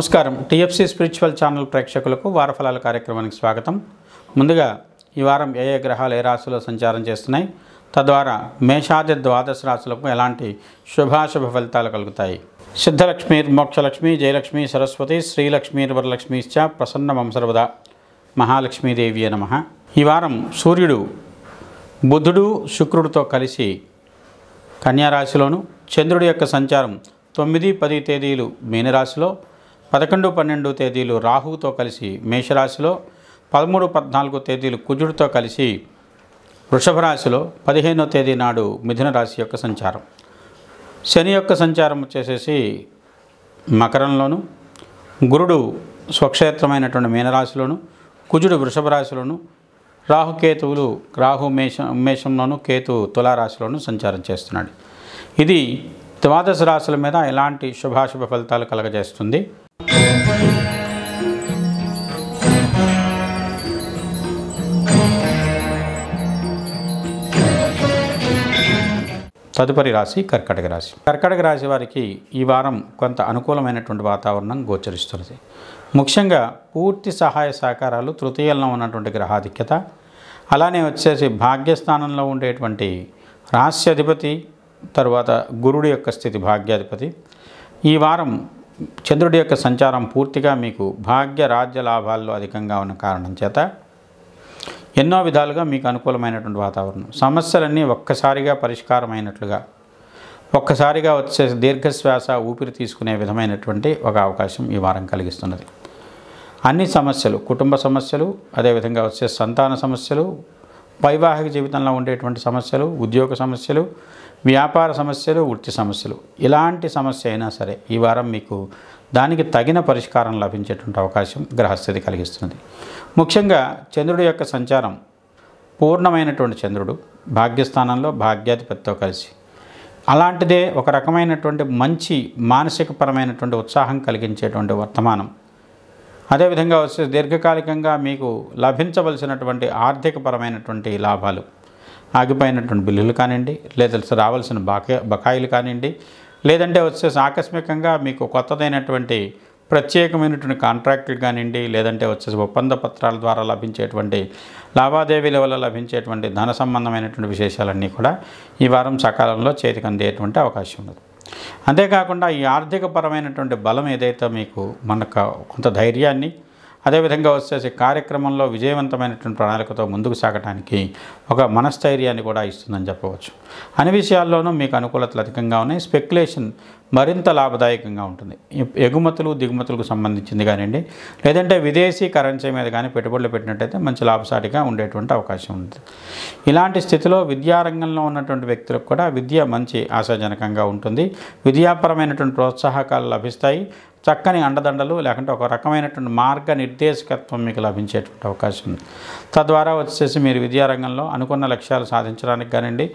నమస్కారం TFC spiritual channel ప్రేక్షకులకు వారఫలాల కార్యక్రమానికి స్వాగతం ముందుగా ఈ వారం ఏ ఏ గ్రహాలు ఏ రాశిలో సంచారం చేస్తున్నాయి తద్వారా మేషాది ద్వాదశ రాశులకు ఎలాంటి శుభాశుభ ఫలితాలు కలుగుతాయి సిద్ధలక్ష్మి మోక్షలక్ష్మి జయలక్ష్మి సరస్వతి శ్రీలక్ష్మి వరలక్ష్మీశ్చ ప్రసన్న వంశర్వద మహాలక్ష్మీదేవి నమ ఈ వారం సూర్యుడు బుధుడు శుక్రుడితో కలిసి కన్యారాశిలోను చంద్రుడి యొక్క సంచారం తొమ్మిది పది తేదీలు మీనరాశిలో పదకొండు పన్నెండు తేదీలు రాహుతో కలిసి మేషరాశిలో పదమూడు పద్నాలుగు తేదీలు కుజుడితో కలిసి వృషభ రాశిలో పదిహేనో తేదీ నాడు మిథున రాశి యొక్క సంచారం శని యొక్క సంచారం వచ్చేసేసి మకరంలోను గురుడు స్వక్షేత్రమైనటువంటి మీనరాశిలోను కుజుడు వృషభ రాశిలోను రాహుకేతువులు రాహు మేష మేషంలోను కేతు తులారాశిలోను సంచారం చేస్తున్నాడు ఇది ద్వాదశ రాశుల మీద ఎలాంటి శుభాశుభ ఫలితాలు కలగజేస్తుంది తదుపరి రాశి కర్కటక రాశి కర్కటక రాశి వారికి ఈ వారం కొంత అనుకూలమైనటువంటి వాతావరణం గోచరిస్తున్నది ముఖ్యంగా పూర్తి సహాయ సహకారాలు తృతీయంలో ఉన్నటువంటి గ్రహాధిక్యత అలానే వచ్చేసి భాగ్యస్థానంలో ఉండేటువంటి రాశ్యధిపతి తరువాత గురుడు యొక్క స్థితి భాగ్యాధిపతి ఈ వారం చంద్రుడి యొక్క సంచారం పూర్తిగా మీకు భాగ్య రాజ్య లాభాల్లో అధికంగా ఉన్న కారణం చేత ఎన్నో విధాలుగా మీకు అనుకూలమైనటువంటి వాతావరణం సమస్యలన్నీ ఒక్కసారిగా పరిష్కారమైనట్లుగా ఒక్కసారిగా వచ్చే దీర్ఘశ్వాస ఊపిరి తీసుకునే విధమైనటువంటి ఒక అవకాశం ఈ వారం కలిగిస్తున్నది అన్ని సమస్యలు కుటుంబ సమస్యలు అదేవిధంగా వచ్చే సంతాన సమస్యలు వైవాహిక జీవితంలో ఉండేటువంటి సమస్యలు ఉద్యోగ సమస్యలు వ్యాపార సమస్యలు వృత్తి సమస్యలు ఇలాంటి సమస్య అయినా సరే ఈ వారం మీకు దానికి తగిన పరిష్కారం లభించేటువంటి అవకాశం గ్రహస్థితి కలిగిస్తుంది ముఖ్యంగా చంద్రుడి యొక్క సంచారం పూర్ణమైనటువంటి చంద్రుడు భాగ్యస్థానంలో భాగ్యాధిపతితో కలిసి అలాంటిదే ఒక రకమైనటువంటి మంచి మానసికపరమైనటువంటి ఉత్సాహం కలిగించేటువంటి వర్తమానం అదేవిధంగా వస్తే దీర్ఘకాలికంగా మీకు లభించవలసినటువంటి ఆర్థికపరమైనటువంటి లాభాలు ఆగిపోయినటువంటి బిల్లులు కానివ్వండి లేదా రావాల్సిన బాకా బకాయిలు కానివ్వండి లేదంటే వచ్చేసి ఆకస్మికంగా మీకు కొత్తదైనటువంటి ప్రత్యేకమైనటువంటి కాంట్రాక్టులు కానివ్వండి లేదంటే వచ్చేసి ఒప్పంద పత్రాల ద్వారా లభించేటువంటి లావాదేవీల వల్ల లభించేటువంటి ధన సంబంధమైనటువంటి విశేషాలన్నీ కూడా ఈ వారం సకాలంలో చేతికి అందేటువంటి అవకాశం ఉన్నది అంతేకాకుండా ఈ ఆర్థికపరమైనటువంటి బలం ఏదైతే మీకు మనకు కొంత ధైర్యాన్ని అదేవిధంగా వచ్చేసి కార్యక్రమంలో విజయవంతమైనటువంటి ప్రణాళికతో ముందుకు సాగటానికి ఒక మనస్థైర్యాన్ని కూడా ఇస్తుందని చెప్పవచ్చు అన్ని విషయాల్లోనూ మీకు అనుకూలతలు అధికంగా ఉన్నాయి స్పెక్యులేషన్ మరింత లాభదాయకంగా ఉంటుంది ఎగుమతులు దిగుమతులకు సంబంధించింది కానివ్వండి లేదంటే విదేశీ కరెన్సీ మీద కానీ పెట్టుబడులు పెట్టినట్టయితే మంచి లాభసాటిగా ఉండేటువంటి అవకాశం ఉంది ఇలాంటి స్థితిలో విద్యారంగంలో ఉన్నటువంటి వ్యక్తులకు కూడా విద్య మంచి ఆశాజనకంగా ఉంటుంది విద్యాపరమైనటువంటి ప్రోత్సాహకాలు లభిస్తాయి చక్కని అండదండలు లేకుంటే ఒక రకమైనటువంటి మార్గ నిర్దేశకత్వం మీకు లభించేటువంటి అవకాశం ఉంది తద్వారా వచ్చేసి మీరు విద్యారంగంలో అనుకున్న లక్ష్యాలు సాధించడానికి కానివ్వండి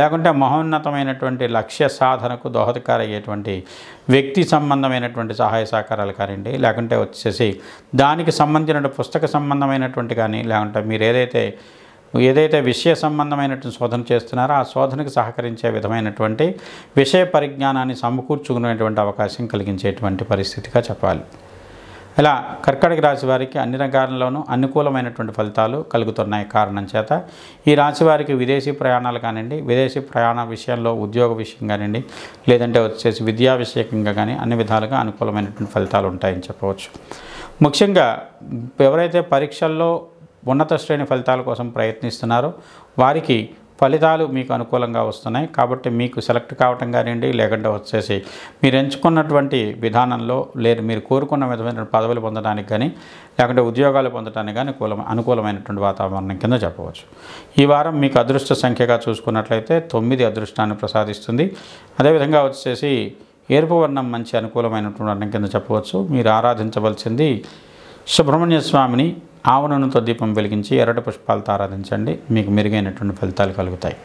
లేకుంటే మహోన్నతమైనటువంటి లక్ష్య సాధనకు దోహదకారయ్యేటువంటి సంబంధించినటువంటి వ్యక్తి సంబంధమైనటువంటి సహాయ సహకారాలు కానివ్వండి లేకుంటే వచ్చేసి దానికి సంబంధించిన పుస్తక సంబంధమైనటువంటి కానీ లేకుంటే మీరు ఏదైతే ఏదైతే విషయ సంబంధమైనటువంటి శోధన చేస్తున్నారో ఆ శోధనకు సహకరించే విధమైనటువంటి విషయ పరిజ్ఞానాన్ని సమకూర్చుకునేటువంటి అవకాశం కలిగించేటువంటి పరిస్థితిగా చెప్పాలి ఇలా కర్కటక రాశి వారికి అన్ని రంగాల్లోనూ అనుకూలమైనటువంటి ఫలితాలు కలుగుతున్నాయి కారణం చేత ఈ రాశి వారికి విదేశీ ప్రయాణాలు కానివ్వండి విదేశీ ప్రయాణ విషయంలో ఉద్యోగ విషయం కానివ్వండి లేదంటే వచ్చేసి విద్యా విషయంగా కానీ అన్ని విధాలుగా అనుకూలమైనటువంటి ఫలితాలు ఉంటాయని చెప్పవచ్చు ముఖ్యంగా ఎవరైతే పరీక్షల్లో ఉన్నత శ్రేణి ఫలితాల కోసం ప్రయత్నిస్తున్నారో వారికి ఫలితాలు మీకు అనుకూలంగా వస్తున్నాయి కాబట్టి మీకు సెలెక్ట్ కావటం కానివ్వండి లేకుండా వచ్చేసి మీరు ఎంచుకున్నటువంటి విధానంలో లేదు మీరు కోరుకున్న విధమైన పదవులు పొందడానికి కానీ లేకుంటే ఉద్యోగాలు పొందడానికి కానీ కూల అనుకూలమైనటువంటి వాతావరణం కింద చెప్పవచ్చు ఈ వారం మీకు అదృష్ట సంఖ్యగా చూసుకున్నట్లయితే తొమ్మిది అదృష్టాన్ని ప్రసాదిస్తుంది అదేవిధంగా వచ్చేసి ఎరుపు వర్ణం మంచి అనుకూలమైనటువంటి వర్ణం కింద చెప్పవచ్చు మీరు ఆరాధించవలసింది సుబ్రహ్మణ్య స్వామిని ఆవనూనెతో దీపం వెలిగించి ఎర్రటి పుష్పాలతో ఆరాధించండి మీకు మెరుగైనటువంటి ఫలితాలు కలుగుతాయి